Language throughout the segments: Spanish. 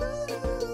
Ooh.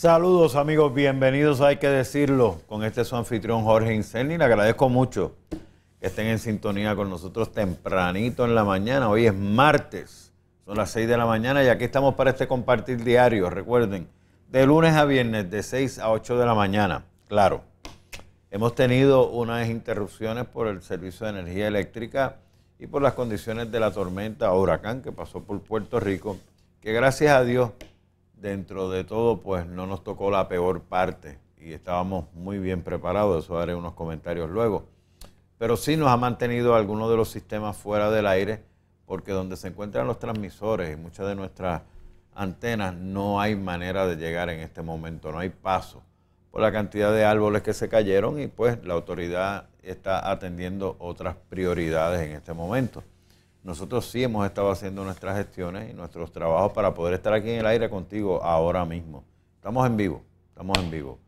Saludos amigos, bienvenidos, hay que decirlo, con este su anfitrión Jorge y Le agradezco mucho que estén en sintonía con nosotros tempranito en la mañana. Hoy es martes, son las 6 de la mañana y aquí estamos para este compartir diario, recuerden, de lunes a viernes, de 6 a 8 de la mañana. Claro, hemos tenido unas interrupciones por el servicio de energía eléctrica y por las condiciones de la tormenta o huracán que pasó por Puerto Rico, que gracias a Dios dentro de todo, pues no nos tocó la peor parte y estábamos muy bien preparados, eso haré unos comentarios luego. Pero sí nos ha mantenido algunos de los sistemas fuera del aire, porque donde se encuentran los transmisores y muchas de nuestras antenas, no hay manera de llegar en este momento, no hay paso por la cantidad de árboles que se cayeron y pues la autoridad está atendiendo otras prioridades en este momento nosotros sí hemos estado haciendo nuestras gestiones y nuestros trabajos para poder estar aquí en el aire contigo ahora mismo. Estamos en vivo, estamos en vivo.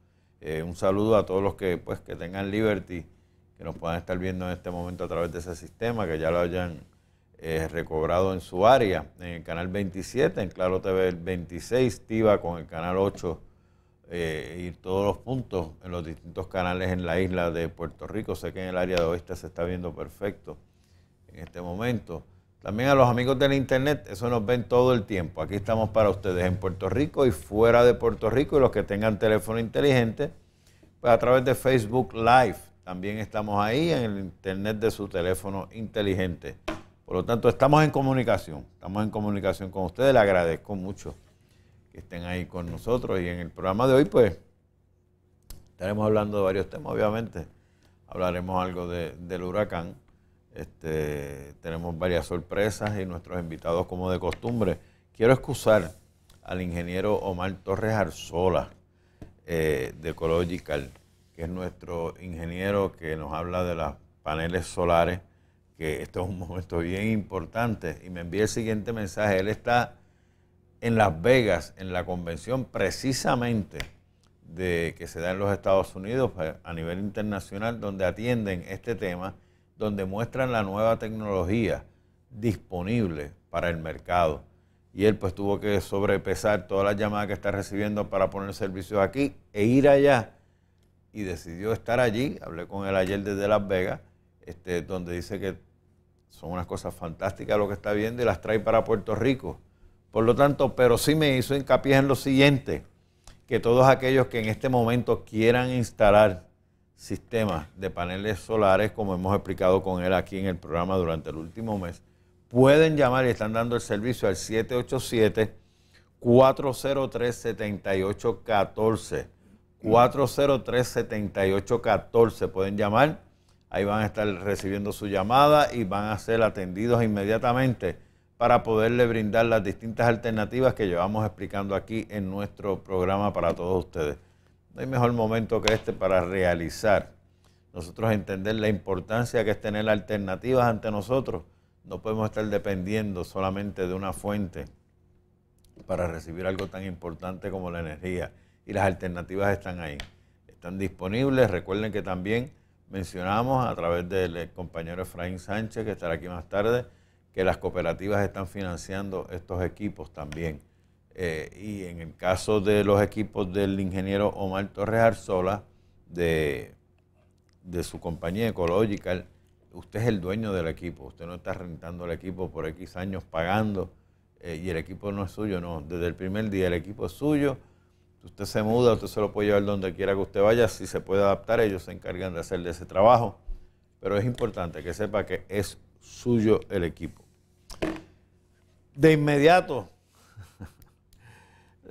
Eh, un saludo a todos los que, pues, que tengan Liberty, que nos puedan estar viendo en este momento a través de ese sistema, que ya lo hayan eh, recobrado en su área, en el canal 27, en Claro TV 26, TIVA con el canal 8 eh, y todos los puntos en los distintos canales en la isla de Puerto Rico. Sé que en el área de oeste se está viendo perfecto en este momento. También a los amigos del Internet, eso nos ven todo el tiempo. Aquí estamos para ustedes en Puerto Rico y fuera de Puerto Rico y los que tengan teléfono inteligente, pues a través de Facebook Live. También estamos ahí en el Internet de su teléfono inteligente. Por lo tanto, estamos en comunicación, estamos en comunicación con ustedes. Les agradezco mucho que estén ahí con nosotros y en el programa de hoy, pues, estaremos hablando de varios temas, obviamente. Hablaremos algo del huracán este, tenemos varias sorpresas y nuestros invitados, como de costumbre. Quiero excusar al ingeniero Omar Torres Arzola eh, de Ecological, que es nuestro ingeniero que nos habla de los paneles solares, que esto es un momento bien importante. Y me envía el siguiente mensaje. Él está en Las Vegas, en la convención precisamente de que se da en los Estados Unidos pues, a nivel internacional, donde atienden este tema donde muestran la nueva tecnología disponible para el mercado. Y él pues tuvo que sobrepesar todas las llamadas que está recibiendo para poner servicios aquí e ir allá. Y decidió estar allí. Hablé con él ayer desde Las Vegas, este, donde dice que son unas cosas fantásticas lo que está viendo y las trae para Puerto Rico. Por lo tanto, pero sí me hizo hincapié en lo siguiente, que todos aquellos que en este momento quieran instalar Sistema de paneles solares, como hemos explicado con él aquí en el programa durante el último mes, pueden llamar y están dando el servicio al 787-403-7814. 403-7814 pueden llamar, ahí van a estar recibiendo su llamada y van a ser atendidos inmediatamente para poderle brindar las distintas alternativas que llevamos explicando aquí en nuestro programa para todos ustedes. No hay mejor momento que este para realizar. Nosotros entender la importancia que es tener alternativas ante nosotros. No podemos estar dependiendo solamente de una fuente para recibir algo tan importante como la energía. Y las alternativas están ahí. Están disponibles. Recuerden que también mencionamos a través del compañero Efraín Sánchez, que estará aquí más tarde, que las cooperativas están financiando estos equipos también. Eh, y en el caso de los equipos del ingeniero Omar Torres Arzola, de, de su compañía Ecológica usted es el dueño del equipo, usted no está rentando el equipo por X años pagando eh, y el equipo no es suyo, no, desde el primer día el equipo es suyo, usted se muda, usted se lo puede llevar donde quiera que usted vaya, si se puede adaptar, ellos se encargan de hacerle ese trabajo, pero es importante que sepa que es suyo el equipo. De inmediato,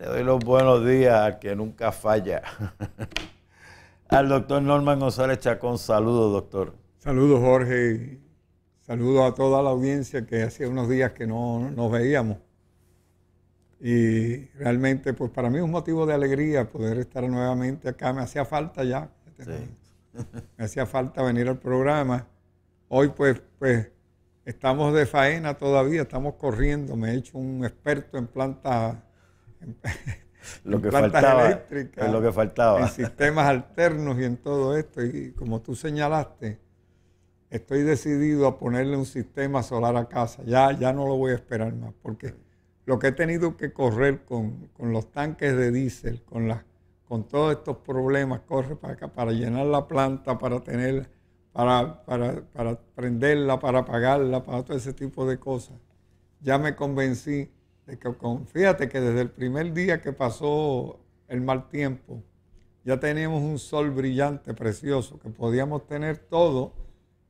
le doy los buenos días al que nunca falla. al doctor Norman González Chacón, saludos, doctor. Saludos, Jorge. Saludos a toda la audiencia que hacía unos días que no nos veíamos. Y realmente, pues para mí es un motivo de alegría poder estar nuevamente acá. Me hacía falta ya. Me hacía falta venir al programa. Hoy, pues, pues, estamos de faena todavía, estamos corriendo. Me he hecho un experto en plantas lo que faltaba, es lo que faltaba. En sistemas alternos y en todo esto. Y como tú señalaste, estoy decidido a ponerle un sistema solar a casa. Ya, ya no lo voy a esperar más, porque lo que he tenido que correr con, con los tanques de diésel, con, la, con todos estos problemas, corre para acá, para llenar la planta, para tener, para, para, para prenderla, para apagarla, para todo ese tipo de cosas. Ya me convencí que que desde el primer día que pasó el mal tiempo, ya teníamos un sol brillante, precioso, que podíamos tener todo,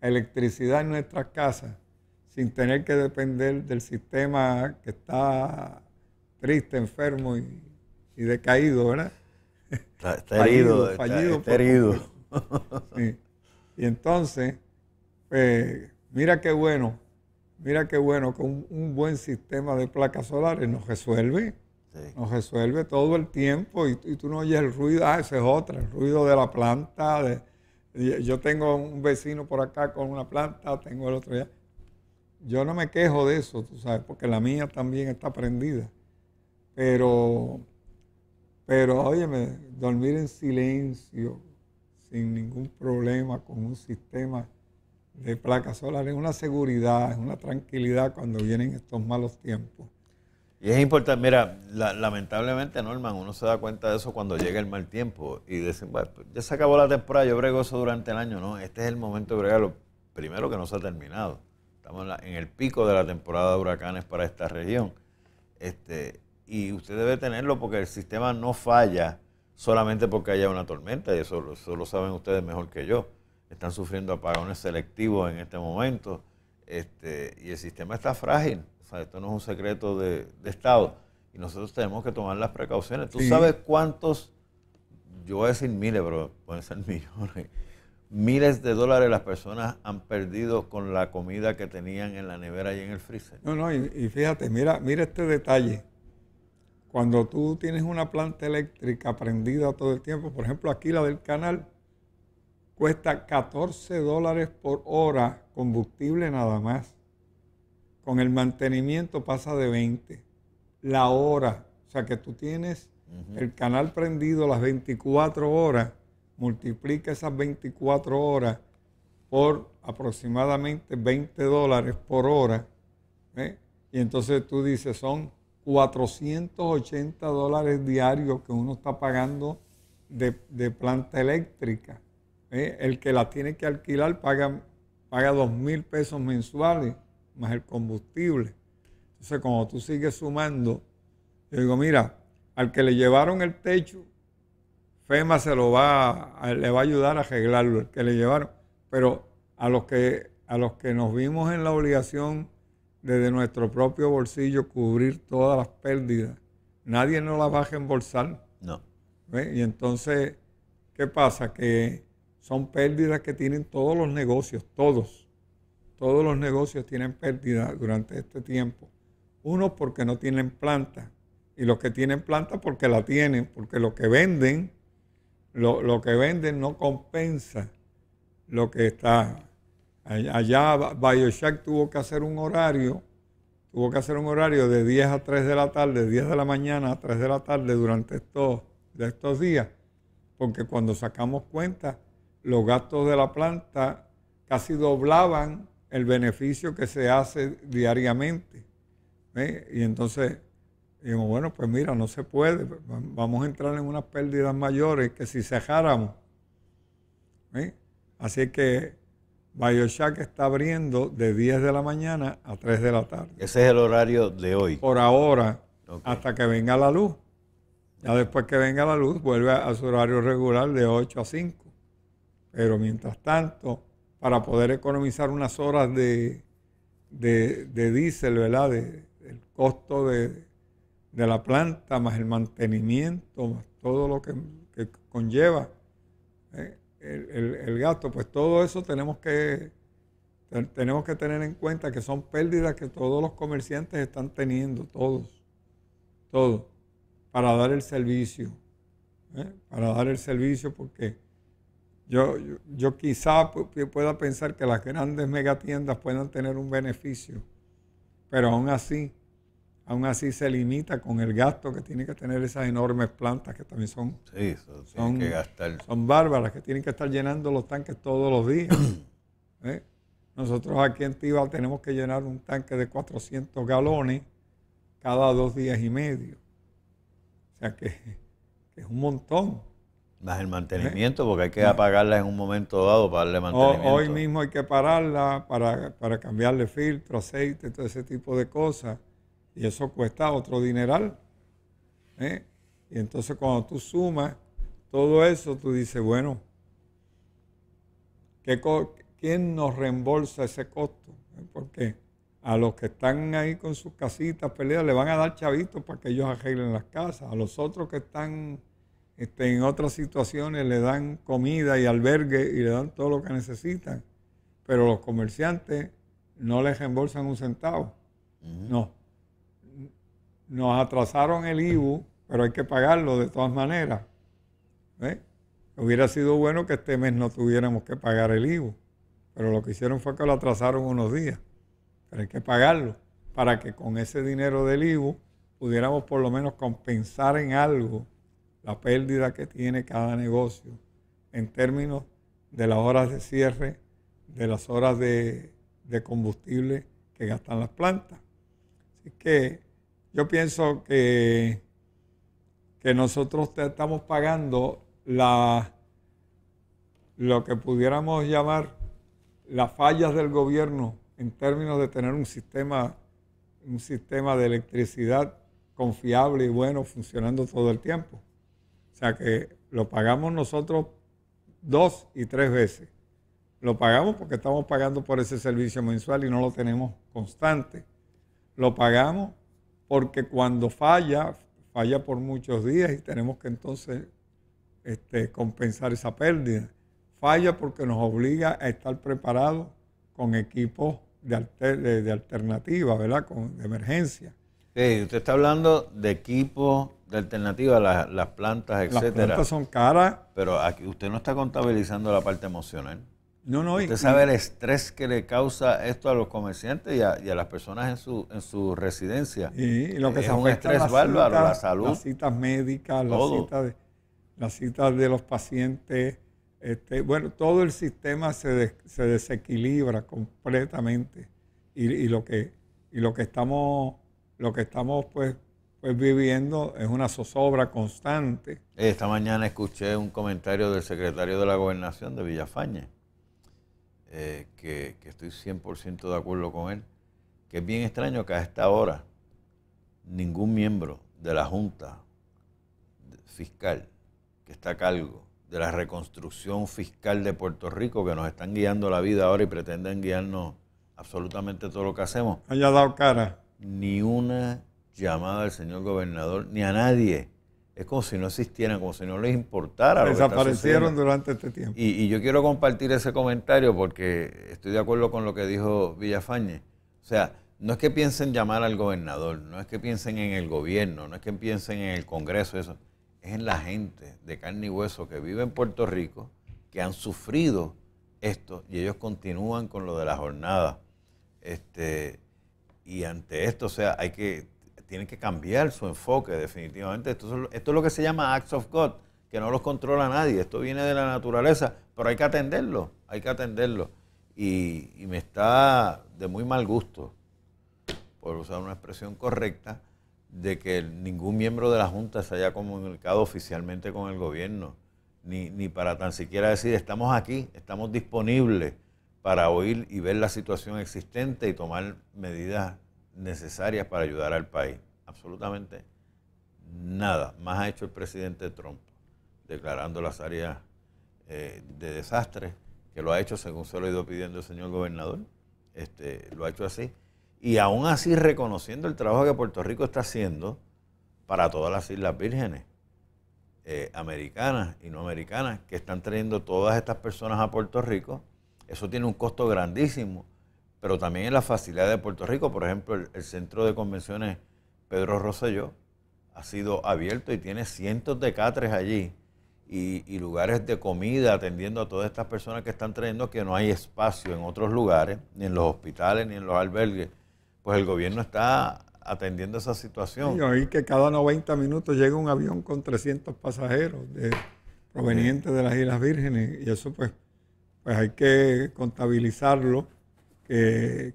electricidad en nuestras casas, sin tener que depender del sistema que está triste, enfermo y, decaído, ¿verdad? Está, herido. Y entonces, pues, mira qué bueno, Mira qué bueno con un, buen sistema de placas solares nos resuelve. Nos resuelve todo el tiempo y, tú no oyes el ruido, ah, ese es otro, el ruido de la planta. De, yo tengo un vecino por acá con una planta, tengo el otro allá. Yo no me quejo de eso, tú sabes, porque la mía también está prendida. Pero, pero, óyeme, dormir en silencio, sin ningún problema, con un sistema de placas solares, una seguridad, una tranquilidad cuando vienen estos malos tiempos. Y es importante, mira, lamentablemente, Norman, uno se da cuenta de eso cuando llega el mal tiempo y dicen, bueno, ya se acabó la temporada, yo brego eso durante el año. No, este es el momento de bregarlo. Primero que no se ha terminado. Estamos en, el pico de la temporada de huracanes para esta región. Este, y usted debe tenerlo porque el sistema no falla solamente porque haya una tormenta, y eso, eso lo saben ustedes mejor que yo están sufriendo apagones selectivos en este momento este, y el sistema está frágil. O sea, esto no es un secreto de, Estado y nosotros tenemos que tomar las precauciones. ¿Tú sabes cuántos, yo voy a decir miles, pero pueden ser millones, miles de dólares las personas han perdido con la comida que tenían en la nevera y en el freezer? No, no, y, fíjate, mira, mira este detalle. Cuando tú tienes una planta eléctrica prendida todo el tiempo, por ejemplo aquí la del canal, cuesta 14 dólares por hora combustible nada más. Con el mantenimiento pasa de 20. La hora, o sea que tú tienes el canal prendido las 24 horas, multiplica esas 24 horas por aproximadamente 20 dólares por hora. ¿eh? Y entonces tú dices, son 480 dólares diarios que uno está pagando de planta eléctrica. ¿eh? el que la tiene que alquilar paga, paga 2 mil pesos mensuales más el combustible. Entonces, como tú sigues sumando, yo digo, mira, al que le llevaron el techo, FEMA se lo va, le va a ayudar a arreglarlo, el que le llevaron. Pero a los que, a los que nos vimos en la obligación desde nuestro propio bolsillo cubrir todas las pérdidas, nadie nos las va a reembolsar. No. Y entonces, ¿qué pasa? Que son pérdidas que tienen todos los negocios, todos. Todos los negocios tienen pérdidas durante este tiempo. Uno, porque no tienen planta y los que tienen planta porque la tienen, porque lo que venden, lo, que venden no compensa lo que está. Allá Bioshack tuvo que hacer un horario, tuvo que hacer un horario de 10 a 3 de la tarde, 10 de la mañana a 3 de la tarde durante estos, estos días, porque cuando sacamos cuenta los gastos de la planta casi doblaban el beneficio que se hace diariamente. Y entonces bueno, pues mira, no se puede, vamos a entrar en unas pérdidas mayores que si cerráramos Así que Bioshack está abriendo de 10 de la mañana a 3 de la tarde. Ese es el horario de hoy. Por ahora, hasta que venga la luz. Ya después que venga la luz, vuelve a su horario regular de 8 a 5. Pero mientras tanto, para poder economizar unas horas de, de, de diésel, ¿verdad? el costo de, la planta, más el mantenimiento, más todo lo que, conlleva eh, el, gasto, pues todo eso tenemos que, tenemos que tener en cuenta que son pérdidas que todos los comerciantes están teniendo, todos, todos, para dar el servicio, ¿eh? para dar el servicio porque yo, yo, quizá pueda pensar que las grandes megatiendas puedan tener un beneficio, pero aún así, aún así se limita con el gasto que tienen que tener esas enormes plantas que también son, son, bárbaras, que tienen que estar llenando los tanques todos los días. ¿Eh? Nosotros aquí en Tiba tenemos que llenar un tanque de 400 galones cada dos días y medio. O sea que es un montón. Más el mantenimiento, ¿Eh? porque hay que apagarla en un momento dado para darle mantenimiento. hoy mismo hay que pararla para, para cambiarle filtro, aceite, todo ese tipo de cosas. Y eso cuesta otro dineral. ¿eh? Y entonces cuando tú sumas todo eso, tú dices, bueno, ¿qué ¿quién nos reembolsa ese costo? ¿Eh? Porque a los que están ahí con sus casitas peleadas le van a dar chavitos para que ellos arreglen las casas. A los otros que están este, en otras situaciones le dan comida y albergue y le dan todo lo que necesitan, pero los comerciantes no les reembolsan un centavo. No. Nos atrasaron el IBU, pero hay que pagarlo de todas maneras. ¿eh? Hubiera sido bueno que este mes no tuviéramos que pagar el IVU, pero lo que hicieron fue que lo atrasaron unos días, pero hay que pagarlo para que con ese dinero del IVU pudiéramos por lo menos compensar en algo la pérdida que tiene cada negocio en términos de las horas de cierre, de las horas de, combustible que gastan las plantas. Así que yo pienso que, que nosotros estamos pagando lo que pudiéramos llamar las fallas del gobierno en términos de tener un sistema, un sistema de electricidad confiable y bueno funcionando todo el tiempo. O sea que lo pagamos nosotros dos y tres veces. Lo pagamos porque estamos pagando por ese servicio mensual y no lo tenemos constante. Lo pagamos porque cuando falla, falla por muchos días y tenemos que entonces este, compensar esa pérdida. Falla porque nos obliga a estar preparados con equipos de, de, alternativa, ¿verdad? Con, de emergencia. Sí, usted está hablando de equipos de alternativa, las, las plantas, etcétera. Las plantas son caras. Pero aquí usted no está contabilizando la parte emocional. No, no. Usted sabe el estrés que le causa esto a los comerciantes y a, las personas en su, residencia. Y, lo que es un estrés la la salud. Las citas médicas, las citas, de, las citas de los pacientes. Este, bueno, todo el sistema se, desequilibra completamente. Y, lo que, y lo que estamos lo que estamos pues, pues viviendo es una zozobra constante. Esta mañana escuché un comentario del secretario de la gobernación de Villafaña, eh, que, que estoy 100% de acuerdo con él, que es bien extraño que a esta hora ningún miembro de la Junta Fiscal que está a cargo de la reconstrucción fiscal de Puerto Rico, que nos están guiando la vida ahora y pretenden guiarnos absolutamente todo lo que hacemos. Haya dado cara ni una llamada al señor gobernador, ni a nadie. Es como si no existieran, como si no les importara. Desaparecieron durante este tiempo. Y, y, yo quiero compartir ese comentario porque estoy de acuerdo con lo que dijo Villafañe. O sea, no es que piensen llamar al gobernador, no es que piensen en el gobierno, no es que piensen en el Congreso, eso. Es en la gente de carne y hueso que vive en Puerto Rico, que han sufrido esto y ellos continúan con lo de la jornada. Este, y ante esto, o sea, hay que, tienen que cambiar su enfoque definitivamente. Esto es, esto es lo que se llama acts of God, que no los controla nadie. Esto viene de la naturaleza, pero hay que atenderlo, hay que atenderlo. Y, me está de muy mal gusto, por usar una expresión correcta, de que ningún miembro de la Junta se haya comunicado oficialmente con el gobierno, ni, ni para tan siquiera decir estamos aquí, estamos disponibles para oír y ver la situación existente y tomar medidas necesarias para ayudar al país. Absolutamente nada más ha hecho el presidente Trump declarando las áreas eh, de desastre, que lo ha hecho según se lo ha ido pidiendo el señor gobernador, este, lo ha hecho así, y aún así reconociendo el trabajo que Puerto Rico está haciendo para todas las Islas Vírgenes, eh, americanas y no americanas, que están trayendo todas estas personas a Puerto Rico eso tiene un costo grandísimo, pero también en la facilidad de Puerto Rico, por ejemplo, el, centro de convenciones Pedro Rosselló ha sido abierto y tiene cientos de catres allí y, lugares de comida atendiendo a todas estas personas que están trayendo que no hay espacio en otros lugares, ni en los hospitales, ni en los albergues. Pues el gobierno está atendiendo esa situación. Y que cada 90 minutos llega un avión con 300 pasajeros provenientes de las Islas Vírgenes y eso pues pues hay que contabilizarlo, que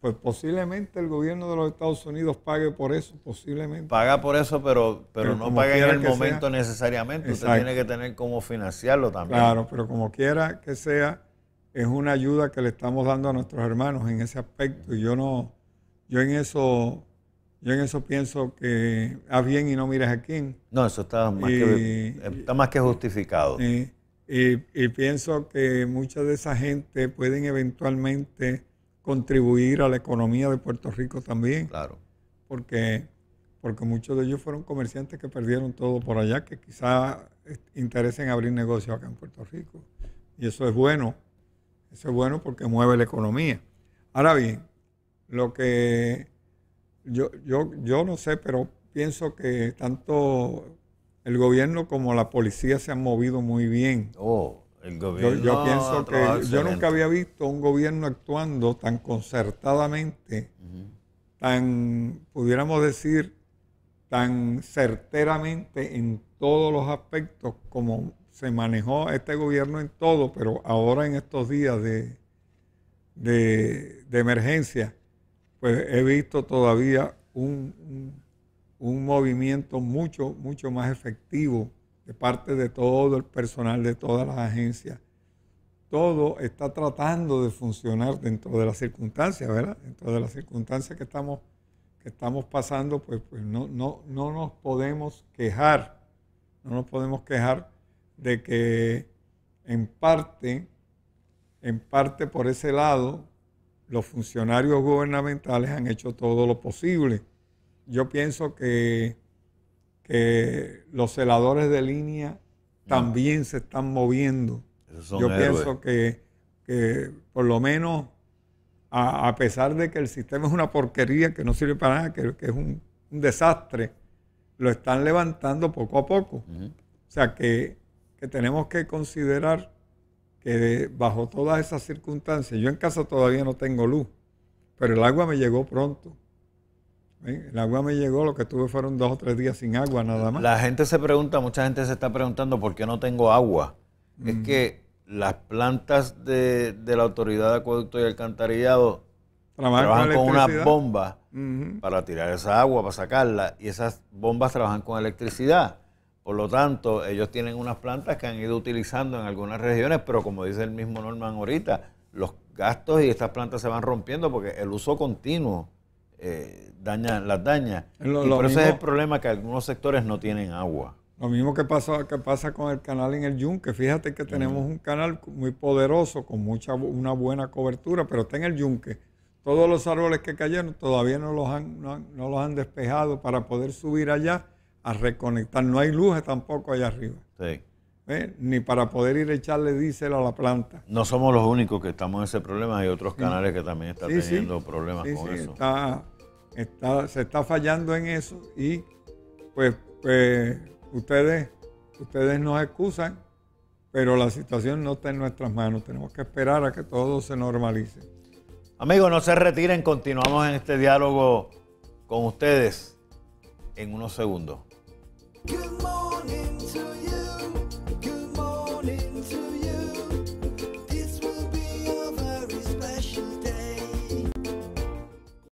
pues posiblemente el gobierno de los Estados Unidos pague por eso, posiblemente. Paga por eso, pero, pero, no paga en el momento necesariamente, usted tiene que tener cómo financiarlo también. Claro, pero como quiera que sea, es una ayuda que le estamos dando a nuestros hermanos en ese aspecto y yo no, yo en eso yo en eso pienso que haz bien y no mires a quién. No, eso está más, que, está más que justificado. Y, pienso que mucha de esa gente pueden eventualmente contribuir a la economía de Puerto Rico también. Claro. Porque, porque muchos de ellos fueron comerciantes que perdieron todo por allá, que quizá interesen abrir negocios acá en Puerto Rico. Y eso es bueno. Eso es bueno porque mueve la economía. Ahora bien, lo que yo, yo, yo no sé, pero pienso que tanto el gobierno como la policía se han movido muy bien. Oh, el gobierno. Yo, pienso que yo nunca había visto un gobierno actuando tan concertadamente, tan, pudiéramos decir, tan certeramente en todos los aspectos como se manejó este gobierno en todo, pero ahora en estos días de, de, emergencia, pues he visto todavía un un movimiento mucho, mucho más efectivo de parte de todo el personal de todas las agencias. Todo está tratando de funcionar dentro de las circunstancias, ¿verdad? Dentro de las circunstancias que estamos, que estamos pasando, pues, pues no, no, no nos podemos quejar, no nos podemos quejar de que en parte, en parte por ese lado, los funcionarios gubernamentales han hecho todo lo posible yo pienso que, los celadores de línea también se están moviendo. Yo pienso que, por lo menos, a, pesar de que el sistema es una porquería, que no sirve para nada, que, es un, desastre, lo están levantando poco a poco. O sea que, que, tenemos que considerar que bajo todas esas circunstancias, yo en casa todavía no tengo luz, pero el agua me llegó pronto. El agua me llegó, lo que tuve fueron dos o tres días sin agua nada más. La gente se pregunta, mucha gente se está preguntando por qué no tengo agua. Es mm. que las plantas de, la Autoridad de Acueducto y Alcantarillado trabajan, con, una bomba para tirar esa agua, para sacarla, y esas bombas trabajan con electricidad. Por lo tanto, ellos tienen unas plantas que han ido utilizando en algunas regiones, pero como dice el mismo Norman ahorita, los gastos y estas plantas se van rompiendo porque el uso continuo eh, daña, las daña. y por es el problema que algunos sectores no tienen agua. Lo mismo que pasa, que pasa con el canal en el Yunque. Fíjate que tenemos mm. un canal muy poderoso, con mucha, una buena cobertura, pero está en el Yunque. Todos los árboles que cayeron todavía no los han, los han despejado para poder subir allá a reconectar. No hay luces tampoco allá arriba. Sí. ¿eh? ni para poder ir a echarle diésel a la planta. No somos los únicos que estamos en ese problema, hay otros canales que también están teniendo problemas con eso. se está fallando en eso y pues, pues, ustedes, ustedes nos excusan, pero la situación no está en nuestras manos, tenemos que esperar a que todo se normalice. Amigos, no se retiren, continuamos en este diálogo con ustedes en unos segundos.